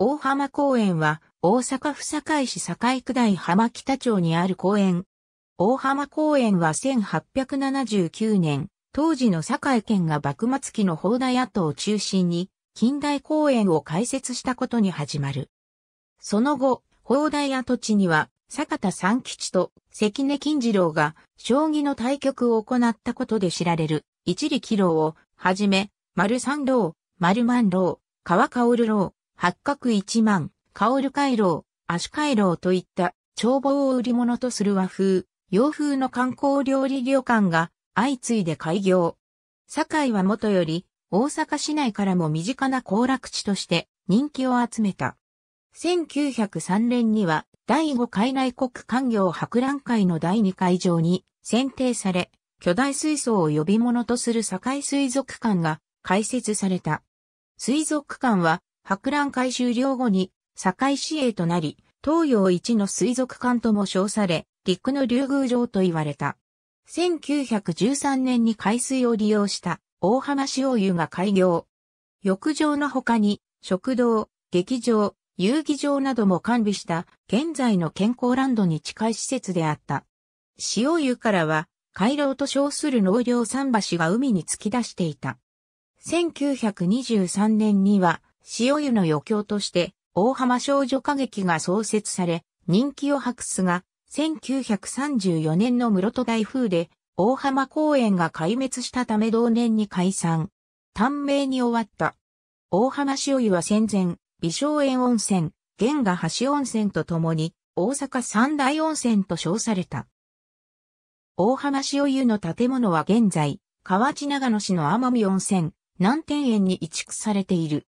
大浜公園は大阪府堺市堺区大浜北町にある公園。大浜公園は1879年、当時の堺県が幕末期の砲台跡を中心に近代公園を開設したことに始まる。その後、砲台跡地には坂田三吉と関根金次郎が将棋の対局を行ったことで知られる一力郎をはじめ、丸三郎、丸万郎、川薫郎、八角一万、香る回廊、足回廊といった帳簿を売り物とする和風、洋風の観光料理旅館が相次いで開業。堺はもとより大阪市内からも身近な行楽地として人気を集めた。1903年には第5海内国官業博覧会の第2会場に選定され、巨大水槽を呼び物とする堺水族館が開設された。水族館は博覧会終了後に、堺市営となり、東洋一の水族館とも称され、陸の竜宮城と言われた。1913年に海水を利用した大浜塩湯が開業。浴場の他に食堂、劇場、遊技場なども完備した現在の健康ランドに近い施設であった。塩湯からは回廊と称する農業桟橋が海に突き出していた。1923年には塩湯の余興として、大浜少女歌劇が創設され、人気を博すが、1934年の室戸台風で、大浜公園が壊滅したため同年に解散。短命に終わった。大浜塩湯は戦前、美少園温泉、玄賀橋温泉とともに、大阪三大温泉と称された。大浜塩湯の建物は現在、河内長野市の奄美温泉、南天園に移築されている。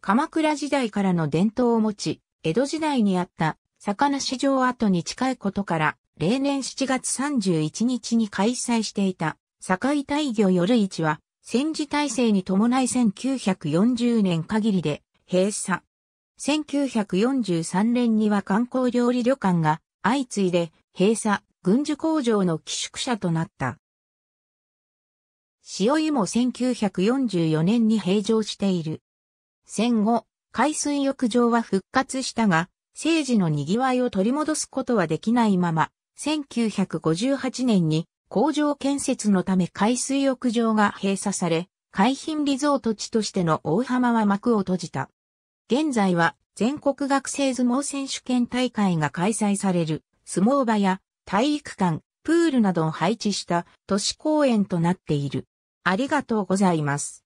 鎌倉時代からの伝統を持ち、江戸時代にあった魚市場跡に近いことから、例年7月31日に開催していた、堺大魚夜市は、戦時体制に伴い1940年限りで閉鎖。1943年には観光料理旅館が相次いで閉鎖、軍需工場の寄宿舎となった。塩湯も1944年に閉場している。戦後、海水浴場は復活したが、政治の賑わいを取り戻すことはできないまま、1958年に工場建設のため海水浴場が閉鎖され、海浜リゾート地としての大浜は幕を閉じた。現在は全国学生相撲選手権大会が開催される相撲場や体育館、プールなどを配置した都市公園となっている。ありがとうございます。